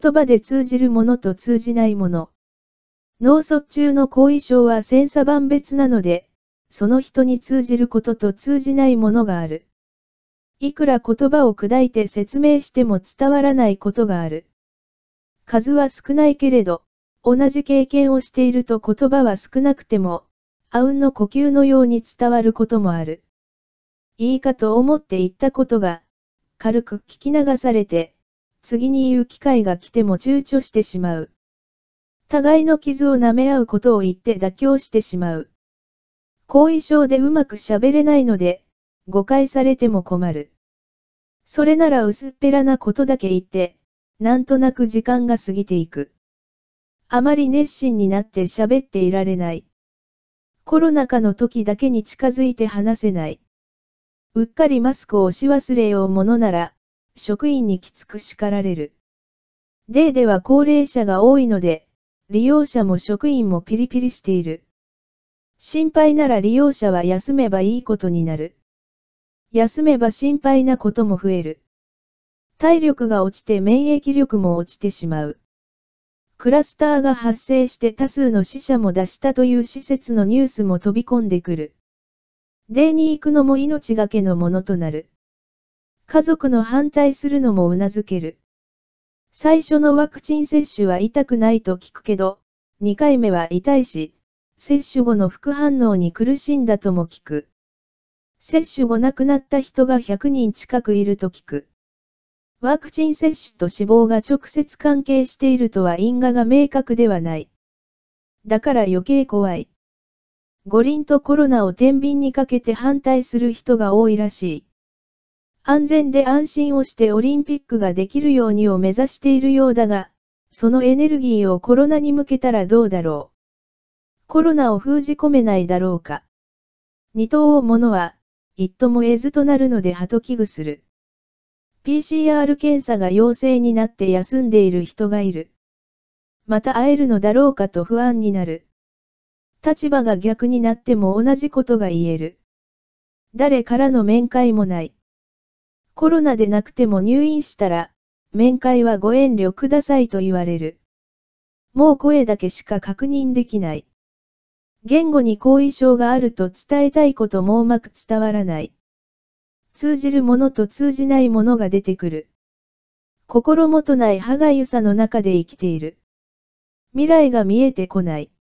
言葉で通じるものと通じないもの。脳卒中の後遺症は千差万別なので、その人に通じることと通じないものがある。いくら言葉を砕いて説明しても伝わらないことがある。数は少ないけれど、同じ経験をしていると言葉は少なくても、あうんの呼吸のように伝わることもある。いいかと思って言ったことが、軽く聞き流されて、次に言う機会が来ても躊躇してしまう。互いの傷を舐め合うことを言って妥協してしまう。後遺症でうまく喋れないので、誤解されても困る。それなら薄っぺらなことだけ言って、なんとなく時間が過ぎていく。あまり熱心になって喋っていられない。コロナ禍の時だけに近づいて話せない。うっかりマスクを押し忘れようものなら、職員にきつく叱られる。デーでは高齢者が多いので、利用者も職員もピリピリしている。心配なら利用者は休めばいいことになる。休めば心配なことも増える。体力が落ちて免疫力も落ちてしまう。クラスターが発生して多数の死者も出したという施設のニュースも飛び込んでくる。デーに行くのも命がけのものとなる。家族の反対するのもうなずける。最初のワクチン接種は痛くないと聞くけど、2回目は痛いし、接種後の副反応に苦しんだとも聞く。接種後亡くなった人が100人近くいると聞く。ワクチン接種と死亡が直接関係しているとは因果が明確ではない。だから余計怖い。五輪とコロナを天秤にかけて反対する人が多いらしい。安全で安心をしてオリンピックができるようにを目指しているようだが、そのエネルギーをコロナに向けたらどうだろう。コロナを封じ込めないだろうか。二等を者は、一とも得ずとなるので鳩と危惧する。PCR 検査が陽性になって休んでいる人がいる。また会えるのだろうかと不安になる。立場が逆になっても同じことが言える。誰からの面会もない。コロナでなくても入院したら、面会はご遠慮くださいと言われる。もう声だけしか確認できない。言語に後遺症があると伝えたいこともうまく伝わらない。通じるものと通じないものが出てくる。心もとない歯がゆさの中で生きている。未来が見えてこない。